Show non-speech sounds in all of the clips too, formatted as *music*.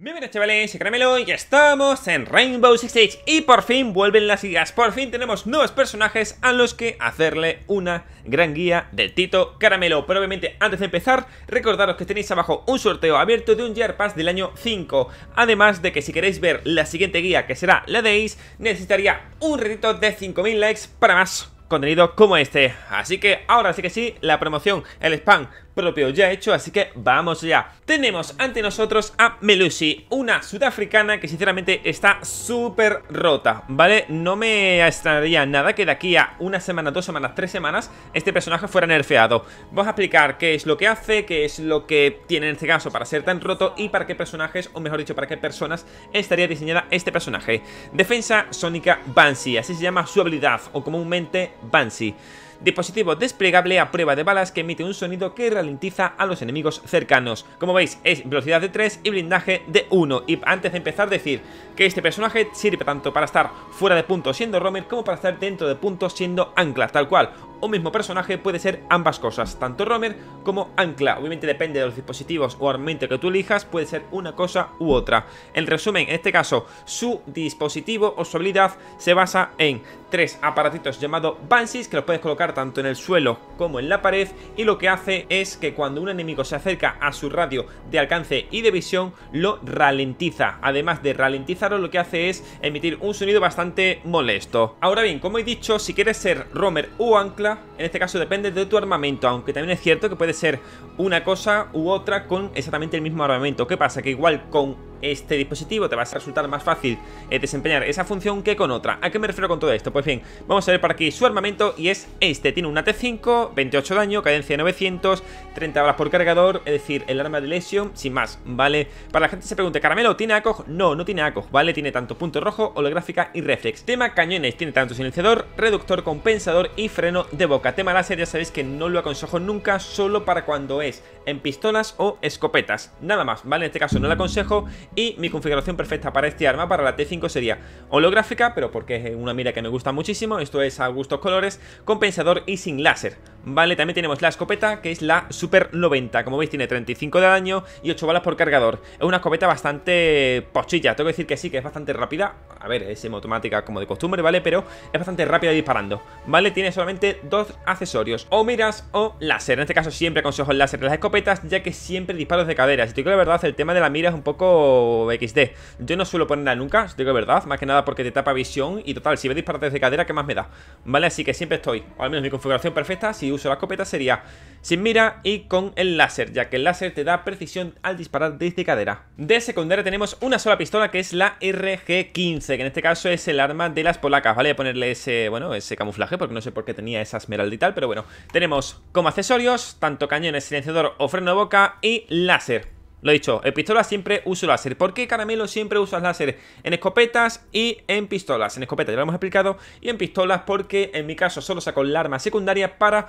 Bienvenidos chavales, soy Caramelo y estamos en Rainbow Six Siege Y por fin vuelven las guías, por fin tenemos nuevos personajes a los que hacerle una gran guía del Tito Caramelo Pero obviamente antes de empezar, recordaros que tenéis abajo un sorteo abierto de un Year Pass del año 5 Además de que si queréis ver la siguiente guía que será la de necesitaría un ratito de 5000 likes para más contenido como este Así que ahora sí que sí, la promoción, el spam propio ya hecho, así que vamos ya. Tenemos ante nosotros a Melusi, una sudafricana que sinceramente está súper rota, ¿vale? No me extrañaría nada que de aquí a una semana, dos semanas, tres semanas, este personaje fuera nerfeado. Vamos a explicar qué es lo que hace, qué es lo que tiene en este caso para ser tan roto y para qué personajes, o mejor dicho, para qué personas estaría diseñada este personaje. Defensa Sónica Banshee, así se llama su habilidad, o comúnmente Banshee dispositivo desplegable a prueba de balas que emite un sonido que ralentiza a los enemigos cercanos. Como veis, es velocidad de 3 y blindaje de 1. Y antes de empezar, decir que este personaje sirve tanto para estar fuera de punto siendo Romer como para estar dentro de punto siendo Ancla, tal cual un mismo personaje puede ser ambas cosas, tanto Romer como ancla. Obviamente depende de los dispositivos o armamento que tú elijas, puede ser una cosa u otra. En resumen, en este caso, su dispositivo o su habilidad se basa en tres aparatitos llamados Banshees que los puedes colocar tanto en el suelo como en la pared y lo que hace es que cuando un enemigo se acerca a su radio de alcance y de visión lo ralentiza. Además de ralentizarlo lo que hace es emitir un sonido bastante molesto. Ahora bien, como he dicho, si quieres ser Romer o ancla en este caso depende de tu armamento, aunque también es cierto que puede ser una cosa u otra con exactamente el mismo armamento. ¿Qué pasa? Que igual con este dispositivo te va a resultar más fácil eh, desempeñar esa función que con otra. ¿A qué me refiero con todo esto? Pues bien, vamos a ver por aquí su armamento y es este. Tiene una T5, 28 daño, cadencia de 900, 30 balas por cargador, es decir, el arma de lesión, sin más, ¿vale? Para la gente se pregunte, ¿Caramelo tiene ACOG? No, no tiene ACOG, ¿vale? Tiene tanto punto rojo, holográfica y reflex. Tema cañones, tiene tanto silenciador, reductor, compensador y freno de boca. Tema láser, ya sabéis que no lo aconsejo nunca, solo para cuando es en pistolas o escopetas. Nada más, ¿vale? En este caso no lo aconsejo y mi configuración perfecta para este arma, para la T5, sería holográfica, pero porque es una mira que me gusta muchísimo, esto es a gustos colores, compensador y sin láser. Vale, también tenemos la escopeta, que es la Super 90, como veis tiene 35 de daño y 8 balas por cargador. Es una escopeta bastante pochilla, tengo que decir que sí, que es bastante rápida, a ver, es automática como de costumbre, ¿vale? Pero es bastante rápida disparando, ¿vale? Tiene solamente dos accesorios, o miras o láser, en este caso siempre aconsejo el láser de las escopetas, ya que siempre disparos de cadera, si te digo la verdad, el tema de la mira es un poco XD. Yo no suelo ponerla nunca, os digo verdad, más que nada porque te tapa visión y total, si ve disparates desde cadera, ¿qué más me da? ¿Vale? Así que siempre estoy, o al menos mi configuración perfecta, si uso la escopeta sería sin mira y con el láser, ya que el láser te da precisión al disparar desde cadera. De secundaria tenemos una sola pistola que es la RG-15, que en este caso es el arma de las polacas, ¿vale? Voy ponerle ese, bueno, ese camuflaje porque no sé por qué tenía esa esmeralda y tal, pero bueno. Tenemos como accesorios tanto cañones, silenciador o freno de boca y láser. Lo he dicho, en pistolas siempre uso láser. ¿Por qué caramelo siempre usas láser? En escopetas y en pistolas. En escopetas ya lo hemos explicado. Y en pistolas porque en mi caso solo saco el arma secundaria para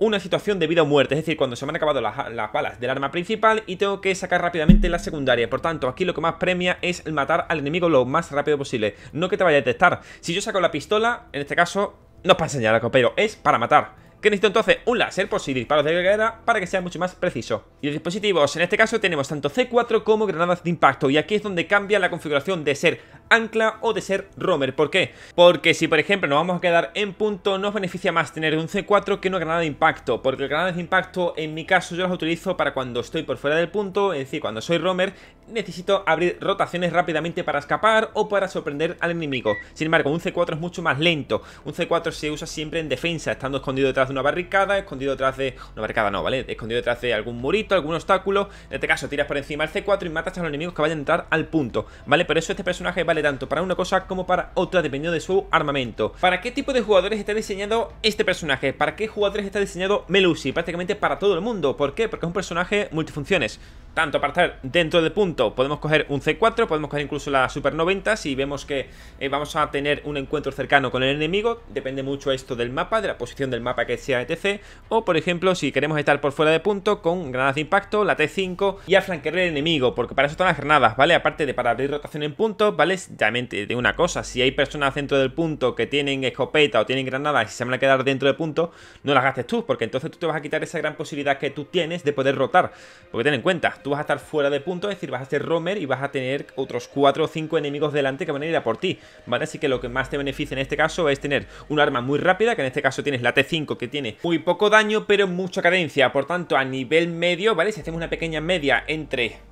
una situación de vida o muerte, es decir, cuando se me han acabado las, balas del arma principal y tengo que sacar rápidamente la secundaria. Por tanto, aquí lo que más premia es el matar al enemigo lo más rápido posible, no que te vaya a detectar. Si yo saco la pistola, en este caso, no es para enseñar, pero es para matar que necesito entonces un láser por si disparos de cadera para que sea mucho más preciso. Y los dispositivos, en este caso tenemos tanto C4 como granadas de impacto y aquí es donde cambia la configuración de ser Ancla o de ser Romer. ¿Por qué? Porque si por ejemplo nos vamos a quedar en punto, nos beneficia más tener un C4 que una granada de impacto, porque el granadas de impacto en mi caso yo las utilizo para cuando estoy por fuera del punto, es decir, cuando soy Romer necesito abrir rotaciones rápidamente para escapar o para sorprender al enemigo. Sin embargo, un C4 es mucho más lento. Un C4 se usa siempre en defensa, estando escondido detrás de una barricada, escondido detrás de... Una barricada no, ¿vale? Escondido detrás de algún murito, algún obstáculo. En este caso, tiras por encima el C4 y matas a los enemigos que vayan a entrar al punto, ¿vale? Por eso este personaje vale tanto para una cosa como para otra dependiendo de su armamento. ¿Para qué tipo de jugadores está diseñado este personaje? ¿Para qué jugadores está diseñado Melusi? Prácticamente para todo el mundo. ¿Por qué? Porque es un personaje multifunciones. Tanto para estar dentro de punto, podemos coger un C4, podemos coger incluso la Super 90 si vemos que eh, vamos a tener un encuentro cercano con el enemigo. Depende mucho esto del mapa, de la posición del mapa que sea etc. O por ejemplo, si queremos estar por fuera de punto con granadas de impacto, la T5 y flanquear el enemigo, porque para eso están las granadas, ¿vale? Aparte de para abrir rotación en punto ¿vale? De una cosa, si hay personas dentro del punto que tienen escopeta o tienen granadas y se van a quedar dentro del punto, no las gastes tú, porque entonces tú te vas a quitar esa gran posibilidad que tú tienes de poder rotar. Porque ten en cuenta, tú vas a estar fuera de punto, es decir, vas a hacer Romer y vas a tener otros 4 o 5 enemigos delante que van a ir a por ti, ¿vale? Así que lo que más te beneficia en este caso es tener un arma muy rápida, que en este caso tienes la T5 que tiene muy poco daño, pero mucha cadencia, por tanto, a nivel medio, ¿vale? Si hacemos una pequeña media entre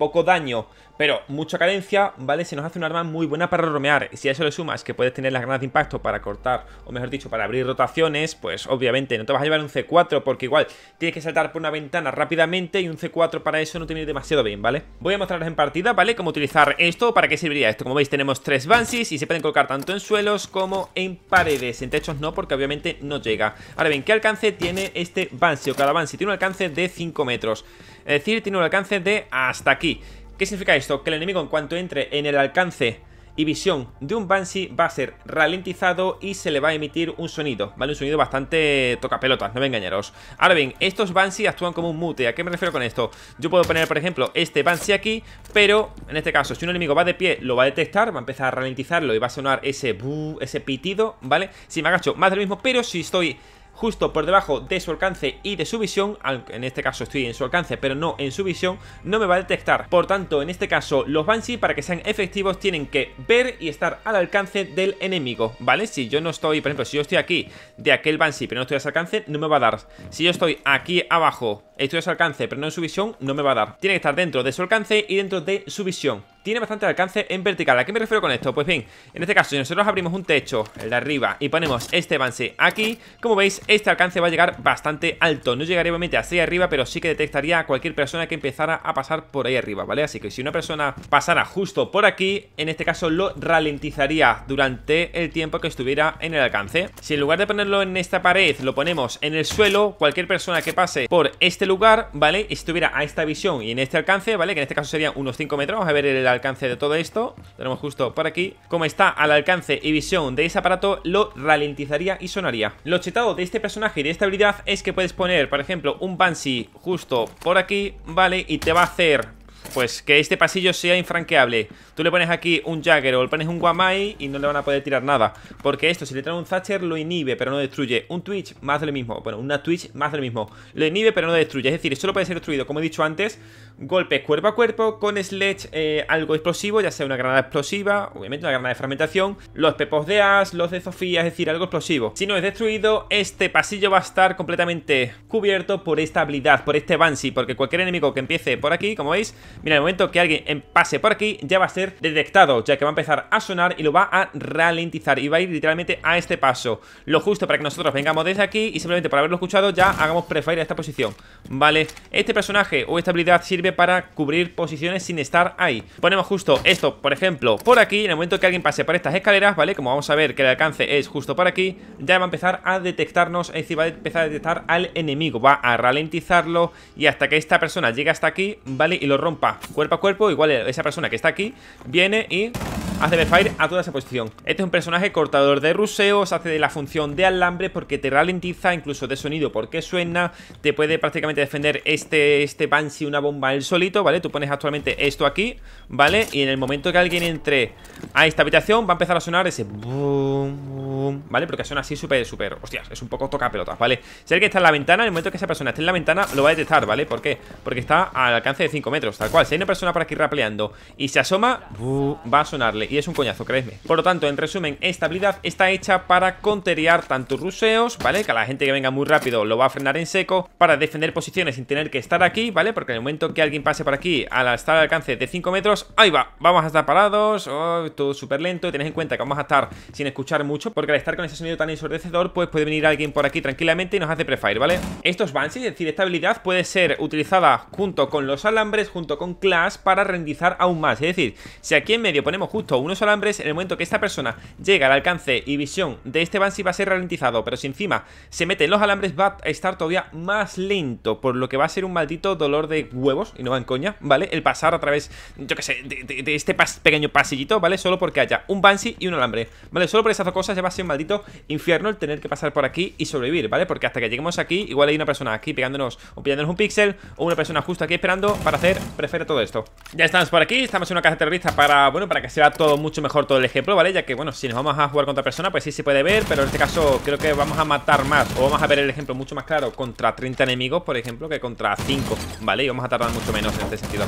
poco daño, pero mucha carencia, ¿vale? Se nos hace un arma muy buena para romear. Y si a eso le sumas que puedes tener las ganas de impacto para cortar, o mejor dicho, para abrir rotaciones, pues obviamente no te vas a llevar un C4 porque igual tienes que saltar por una ventana rápidamente y un C4 para eso no tiene demasiado bien, ¿vale? Voy a mostraros en partida, ¿vale? Cómo utilizar esto, para qué serviría esto. Como veis tenemos tres Banshees y se pueden colocar tanto en suelos como en paredes. En techos no, porque obviamente no llega. Ahora bien, ¿qué alcance tiene este Banshee? O cada Banshee tiene un alcance de 5 metros. Es decir, tiene un alcance de hasta aquí. ¿Qué significa esto? Que el enemigo en cuanto entre en el alcance y visión de un Banshee va a ser ralentizado y se le va a emitir un sonido, ¿vale? Un sonido bastante tocapelotas, no me engañaros. Ahora bien, estos Banshee actúan como un mute. ¿A qué me refiero con esto? Yo puedo poner, por ejemplo, este Banshee aquí, pero en este caso, si un enemigo va de pie, lo va a detectar, va a empezar a ralentizarlo y va a sonar ese bu, ese pitido, ¿vale? Si me agacho, más de lo mismo, pero si estoy justo por debajo de su alcance y de su visión, en este caso estoy en su alcance pero no en su visión, no me va a detectar. Por tanto, en este caso, los Banshee para que sean efectivos tienen que ver y estar al alcance del enemigo, ¿vale? Si yo no estoy, por ejemplo, si yo estoy aquí de aquel Banshee pero no estoy a su alcance, no me va a dar. Si yo estoy aquí abajo, estoy a su alcance pero no en su visión, no me va a dar. Tiene que estar dentro de su alcance y dentro de su visión tiene bastante alcance en vertical ¿A qué me refiero con esto? Pues bien, en este caso Si nosotros abrimos un techo, el de arriba Y ponemos este avance aquí Como veis, este alcance va a llegar bastante alto No llegaría obviamente hacia arriba, pero sí que detectaría A cualquier persona que empezara a pasar por ahí arriba ¿Vale? Así que si una persona pasara justo por aquí En este caso lo ralentizaría Durante el tiempo que estuviera en el alcance Si en lugar de ponerlo en esta pared Lo ponemos en el suelo, cualquier persona que pase Por este lugar, ¿vale? Y estuviera a esta visión y en este alcance, ¿vale? Que en este caso serían unos 5 metros Vamos a ver el alcance de todo esto Tenemos justo por aquí Como está al alcance y visión de ese aparato Lo ralentizaría y sonaría Lo chetado de este personaje y de esta habilidad Es que puedes poner, por ejemplo, un Banshee justo por aquí Vale, y te va a hacer pues que este pasillo sea infranqueable Tú le pones aquí un Jagger o le pones un Guamai Y no le van a poder tirar nada Porque esto, si le trae un Thatcher, lo inhibe pero no destruye Un Twitch, más de lo mismo Bueno, una Twitch, más de lo mismo Lo inhibe pero no destruye Es decir, solo puede ser destruido, como he dicho antes Golpes cuerpo a cuerpo Con Sledge eh, algo explosivo Ya sea una granada explosiva Obviamente una granada de fragmentación Los pepos de As, los de Sofía Es decir, algo explosivo Si no es destruido, este pasillo va a estar completamente cubierto por esta habilidad Por este Banshee Porque cualquier enemigo que empiece por aquí, como veis Mira, el momento que alguien em, pase por aquí ya va a ser detectado, ya que va a empezar a sonar y lo va a ralentizar y va a ir literalmente a este paso. Lo justo para que nosotros vengamos desde aquí y simplemente por haberlo escuchado ya hagamos prefire a esta posición. Vale, este personaje o esta habilidad sirve para cubrir posiciones sin estar ahí. Ponemos justo esto, por ejemplo, por aquí, en el momento que alguien pase por estas escaleras, ¿vale? Como vamos a ver que el alcance es justo por aquí, ya va a empezar a detectarnos, es decir, va a empezar a detectar al enemigo, va a ralentizarlo y hasta que esta persona llegue hasta aquí, ¿vale? Y lo rompa Cuerpo a cuerpo, igual esa persona que está aquí Viene y hace B-Fire a toda esa posición Este es un personaje cortador de ruseos Hace de la función de alambre porque te ralentiza Incluso de sonido porque suena Te puede prácticamente defender este, este Banshee Una bomba él solito, ¿vale? Tú pones actualmente esto aquí, ¿vale? Y en el momento que alguien entre a esta habitación Va a empezar a sonar ese boom ¿vale? Porque son así súper, súper, hostias, es un poco toca pelotas, ¿vale? Si que está en la ventana, en el momento que esa persona esté en la ventana, lo va a detectar, ¿vale? ¿Por qué? Porque está al alcance de 5 metros, tal cual. Si hay una persona por aquí rapeando y se asoma, va a sonarle. Y es un coñazo, creedme. Por lo tanto, en resumen, esta habilidad está hecha para conteriar tantos ruseos, ¿vale? Que a la gente que venga muy rápido lo va a frenar en seco, para defender posiciones sin tener que estar aquí, ¿vale? Porque en el momento que alguien pase por aquí, al estar al alcance de 5 metros, ahí va, vamos a estar parados, oh, todo súper lento. tenés en cuenta que vamos a estar sin escuchar mucho, porque al estar con ese sonido tan ensordecedor, pues puede venir alguien por aquí tranquilamente y nos hace prefire, ¿vale? Estos Banshees, es decir, esta habilidad puede ser utilizada junto con los alambres, junto con Clash, para rendizar aún más. Es decir, si aquí en medio ponemos justo unos alambres, en el momento que esta persona llega al alcance y visión de este Banshee va a ser ralentizado, pero si encima se mete en los alambres va a estar todavía más lento, por lo que va a ser un maldito dolor de huevos, y no van coña, ¿vale? El pasar a través, yo qué sé, de, este pequeño pasillito, ¿vale? Solo porque haya un Banshee y un alambre, ¿vale? Solo por esas dos cosas ya va a ser maldito infierno el tener que pasar por aquí y sobrevivir, ¿vale? Porque hasta que lleguemos aquí, igual hay una persona aquí pegándonos o pillándonos un píxel o una persona justo aquí esperando para hacer prefiero todo esto. Ya estamos por aquí, estamos en una casa terrorista para, bueno, para que sea todo mucho mejor todo el ejemplo, ¿vale? Ya que, bueno, si nos vamos a jugar contra persona, pues sí se puede ver, pero en este caso creo que vamos a matar más o vamos a ver el ejemplo mucho más claro contra 30 enemigos, por ejemplo, que contra 5, ¿vale? Y vamos a tardar mucho menos en este sentido.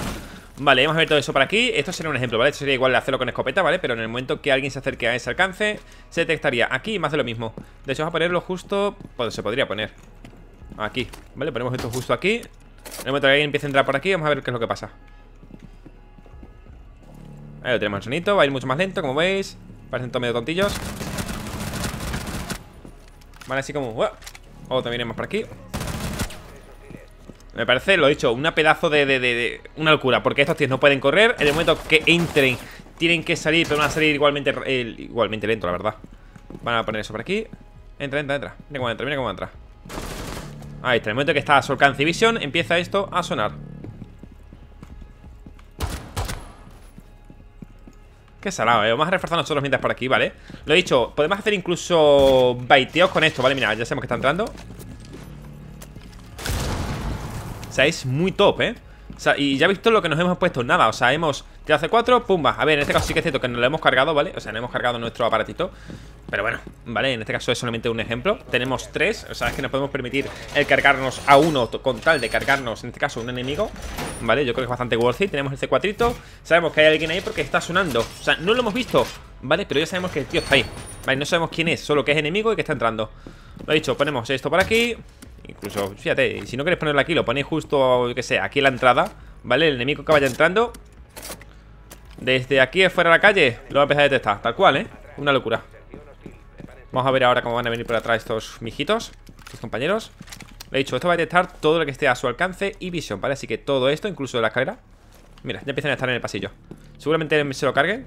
Vale, vamos a ver todo eso por aquí Esto sería un ejemplo, ¿vale? Esto sería igual de hacerlo con escopeta, ¿vale? Pero en el momento que alguien se acerque a ese alcance Se detectaría aquí y más de lo mismo De hecho, vamos a ponerlo justo... Pues se podría poner Aquí, ¿vale? Ponemos esto justo aquí En el momento que alguien empiece a entrar por aquí Vamos a ver qué es lo que pasa Ahí lo tenemos el sonito Va a ir mucho más lento, como veis Parecen todos medio tontillos Vale, así como... Oh, también más por aquí me parece, lo he dicho, una pedazo de, de, de, Una locura, porque estos tíos no pueden correr En el momento que entren, tienen que salir Pero van a salir igualmente igualmente lento, la verdad Van a poner eso por aquí Entra, entra, entra, mira cómo entra, mira cómo entra Ahí está, en el momento que está a su alcance visión Empieza esto a sonar Qué salado, eh. Vamos a reforzar nosotros mientras por aquí, ¿vale? Lo he dicho, podemos hacer incluso baiteos con esto, ¿vale? Mira, ya sabemos que está entrando o sea, es muy top, ¿eh? O sea, y ya visto lo que nos hemos puesto, nada, o sea, hemos tirado C4, pumba A ver, en este caso sí que es cierto que nos lo hemos cargado, ¿vale? O sea, no hemos cargado nuestro aparatito Pero bueno, ¿vale? En este caso es solamente un ejemplo Tenemos tres, o sea, es que nos podemos permitir el cargarnos a uno con tal de cargarnos, en este caso, un enemigo ¿Vale? Yo creo que es bastante worth it Tenemos el este C4, sabemos que hay alguien ahí porque está sonando O sea, no lo hemos visto, ¿vale? Pero ya sabemos que el tío está ahí Vale, no sabemos quién es, solo que es enemigo y que está entrando Lo he dicho, ponemos esto por aquí Incluso, fíjate, si no queréis ponerlo aquí, lo ponéis justo, que sé, aquí en la entrada ¿Vale? El enemigo que vaya entrando Desde aquí fuera de la calle Lo va a empezar a detectar, tal cual, ¿eh? Una locura Vamos a ver ahora cómo van a venir por atrás estos mijitos Estos compañeros Le he dicho, esto va a detectar todo lo que esté a su alcance y visión, ¿vale? Así que todo esto, incluso la escalera Mira, ya empiezan a estar en el pasillo Seguramente se lo carguen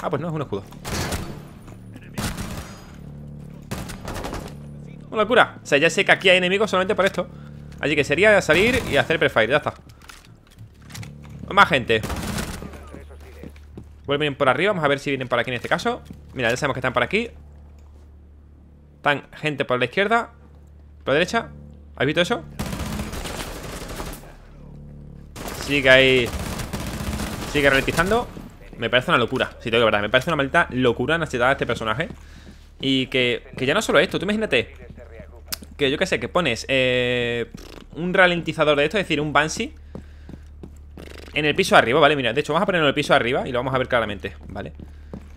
Ah, pues no, es un escudo Una locura O sea, ya sé que aquí hay enemigos solamente por esto Así que sería salir y hacer prefire, ya está Más gente Vuelven por arriba, vamos a ver si vienen por aquí en este caso Mira, ya sabemos que están por aquí Están gente por la izquierda Por la derecha ¿Has visto eso? Sigue ahí Sigue ralentizando Me parece una locura, si tengo que verdad Me parece una maldita locura ciudad de este personaje Y que, que ya no solo esto, tú imagínate que yo qué sé, que pones eh, un ralentizador de esto, es decir, un Banshee en el piso arriba, ¿vale? Mira, de hecho vamos a ponerlo en el piso arriba y lo vamos a ver claramente, ¿vale?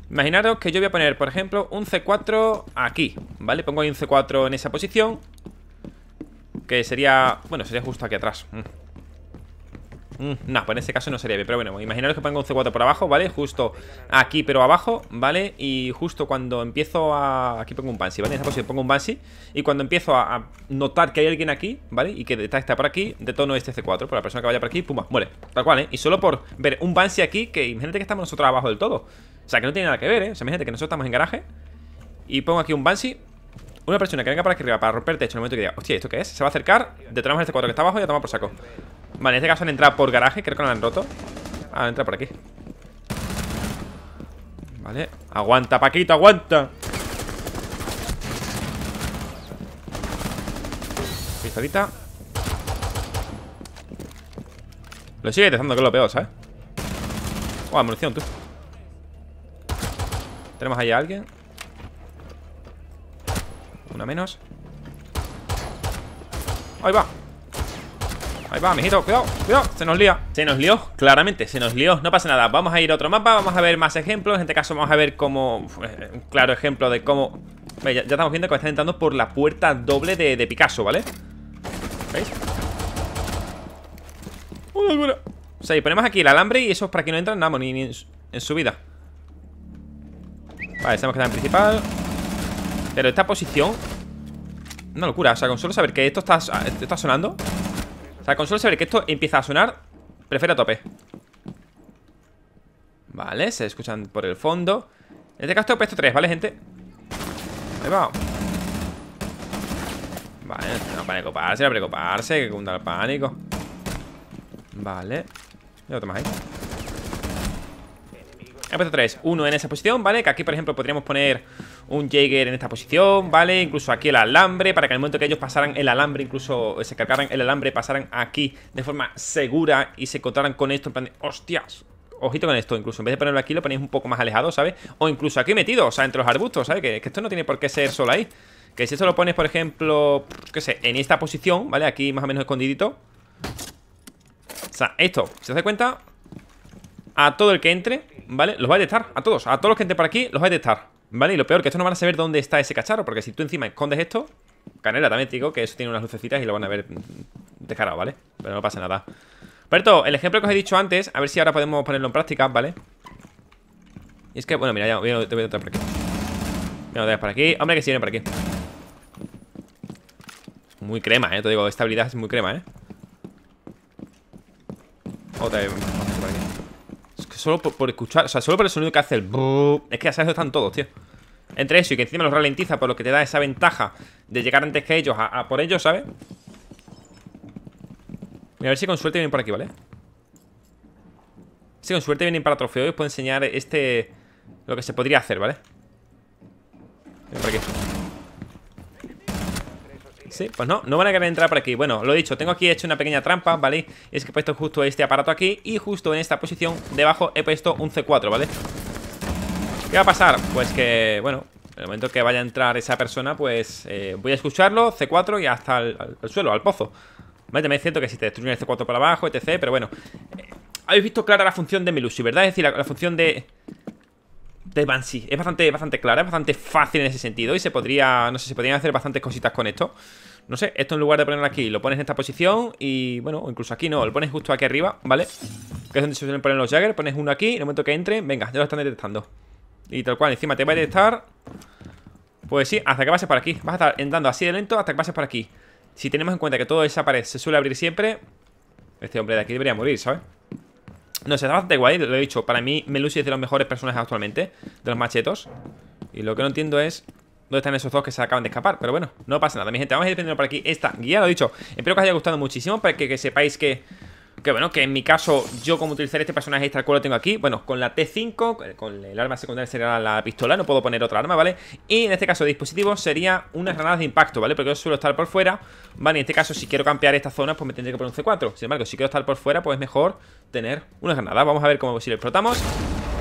Imaginaros que yo voy a poner, por ejemplo, un C4 aquí, ¿vale? Pongo ahí un C4 en esa posición Que sería, bueno, sería justo aquí atrás mm. Mm, no, pues en este caso no sería bien pero bueno, imaginaros que pongo un C4 por abajo, ¿vale? Justo aquí, pero abajo, ¿vale? Y justo cuando empiezo a... Aquí pongo un Banshee, ¿vale? En posición pongo un Banshee Y cuando empiezo a, notar que hay alguien aquí, ¿vale? Y que está, está por aquí, detono este C4 Por la persona que vaya por aquí, pum, muere, tal cual, ¿eh? Y solo por ver un Banshee aquí, que imagínate que estamos nosotros abajo del todo O sea, que no tiene nada que ver, ¿eh? O sea, imagínate que nosotros estamos en garaje Y pongo aquí un Banshee una persona que venga para aquí arriba para romper el techo en el momento que diga, hostia, ¿esto qué es? Se va a acercar, detenemos este 4 que está abajo y a por saco. Vale, en este caso han entrado por garaje Creo que lo han roto Ah, entra por aquí Vale Aguanta, Paquito, aguanta Pistolita Lo sigue dejando que es lo peor, ¿sabes? ¡Oh, munición, tú Tenemos ahí a alguien Una menos Ahí va Vamos, cuidado, cuidado Se nos lía Se nos lió, claramente, se nos lió No pasa nada, vamos a ir a otro mapa Vamos a ver más ejemplos En este caso vamos a ver cómo eh, Un claro ejemplo de cómo ya, estamos viendo que están entrando por la puerta doble de, Picasso, ¿vale? ¿Veis? ¡Una locura! O sea, y ponemos aquí el alambre y es para que no entran nada, ni, ni en, su, Vale, estamos que en principal Pero esta posición Una locura, o sea, con solo saber que esto está, esto está sonando sea, con solo saber que esto empieza a sonar, prefiero a tope. Vale, se escuchan por el fondo. En este caso, puesto 3, ¿vale, gente? Ahí va. Vale, no preocuparse, no preocuparse, que cunda el pánico. Vale. Y otro más ahí. Empezó tres. Uno en esa posición, ¿vale? Que aquí, por ejemplo, podríamos poner un Jaeger en esta posición, ¿vale? Incluso aquí el alambre, para que al momento que ellos pasaran el alambre, incluso eh, se cargaran el alambre, pasaran aquí de forma segura y se encontraran con esto en plan de, ¡hostias! Ojito con esto, incluso en vez de ponerlo aquí lo ponéis un poco más alejado, ¿sabes? O incluso aquí metido, o sea, entre los arbustos, ¿sabes? Que, esto no tiene por qué ser solo ahí Que si eso lo pones, por ejemplo, qué sé, en esta posición, ¿vale? Aquí más o menos escondidito O sea, esto, si os dais cuenta, a todo el que entre, ¿vale? Los va a detectar, a todos, a todos los que entren por aquí, los va a detectar, ¿vale? Y lo peor, que estos no van a saber dónde está ese cacharro, porque si tú encima escondes esto, Canela también digo que eso tiene unas lucecitas y lo van a ver de cara, ¿vale? Pero no pasa nada. Pero, el ejemplo que os he dicho antes, a ver si ahora podemos ponerlo en práctica, ¿vale? Y es que, bueno, mira, ya te voy a por aquí. Voy a por aquí. Hombre, que si viene por aquí. Muy crema, ¿eh? Te digo, esta habilidad es muy crema, ¿eh? Otra vez. Por solo por, escuchar, o sea, solo por el sonido que hace el Es que ya sabes están todos, tío Entre eso y que encima los ralentiza Por lo que te da esa ventaja de llegar antes que ellos A, por ellos, ¿sabes? a ver si con suerte vienen por aquí, ¿vale? Si con suerte vienen para trofeo Y os puedo enseñar este... Lo que se podría hacer, ¿vale? Ven por aquí pues no, no van a querer entrar por aquí Bueno, lo he dicho, tengo aquí hecho una pequeña trampa, ¿vale? Es que he puesto justo este aparato aquí Y justo en esta posición debajo he puesto un C4, ¿vale? ¿Qué va a pasar? Pues que, bueno, en el momento que vaya a entrar esa persona Pues eh, voy a escucharlo, C4 y hasta el, suelo, al pozo Me también es cierto que si te destruyen el C4 por abajo, etc Pero bueno, eh, habéis visto clara la función de Milusi, ¿verdad? Es decir, la, función de... De Banshee. Es bastante, bastante clara, es bastante fácil en ese sentido. Y se podría. No sé, se podrían hacer bastantes cositas con esto no sé, esto en lugar de ponerlo aquí, lo pones en esta posición y, bueno, incluso aquí no, lo pones justo aquí arriba, ¿vale? Que es donde se suelen poner los Jagger, pones uno aquí, en el momento que entre, venga, ya lo están detectando. Y tal cual, encima te va a detectar, pues sí, hasta que pases por aquí, vas a estar entrando así de lento hasta que pases por aquí. Si tenemos en cuenta que toda esa pared se suele abrir siempre, este hombre de aquí debería morir, ¿sabes? No sé, está bastante guay, lo he dicho, para mí Melusi es de los mejores personajes actualmente, de los machetos. Y lo que no entiendo es dónde están esos dos que se acaban de escapar. Pero bueno, no pasa nada, mi gente. Vamos a ir dependiendo por aquí esta guía, lo he dicho. Espero que os haya gustado muchísimo, para que, sepáis que... Que bueno, que en mi caso, yo como utilizar este personaje tal cual lo tengo aquí, bueno, con la T5, con el arma secundaria sería la pistola, no puedo poner otra arma, ¿vale? Y en este caso dispositivo sería unas granadas de impacto, ¿vale? Porque yo suelo estar por fuera, ¿vale? Y en este caso, si quiero campear esta zona, pues me tendré que poner un C4. Sin embargo, si quiero estar por fuera, pues es mejor tener unas granadas. Vamos a ver cómo si lo explotamos.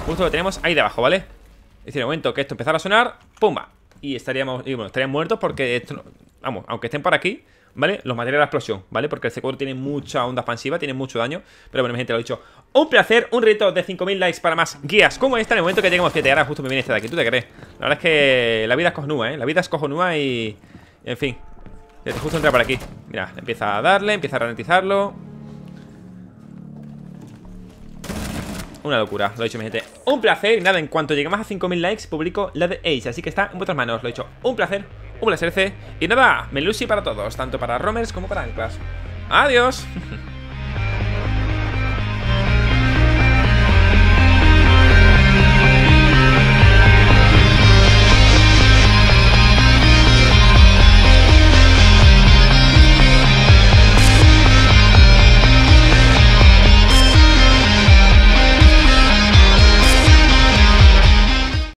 Justo lo tenemos ahí debajo, ¿vale? Es decir, en el momento que esto empezara a sonar, ¡pumba! y estaríamos, y bueno, estarían muertos porque, esto, vamos, aunque estén por aquí, ¿vale? Los materiales de la explosión, ¿vale? Porque el c tiene mucha onda expansiva, tiene mucho daño. Pero bueno, gente, lo he dicho. Un placer, un reto de 5000 likes para más guías como esta en el momento que lleguemos 7. Ahora justo me viene este de aquí, ¿tú te crees? La verdad es que la vida es cojonúa, ¿eh? La vida es cojonúa y... En fin. Justo entra por aquí. Mira, empieza a darle, empieza a ralentizarlo. una locura, lo he dicho mi gente Un placer, y nada, en cuanto lleguemos a 5000 likes Publico la de Ace, así que está en vuestras manos Lo he dicho, un placer, un placer C Y nada, Melusi para todos, tanto para Romers como para Anclas Adiós *laughs*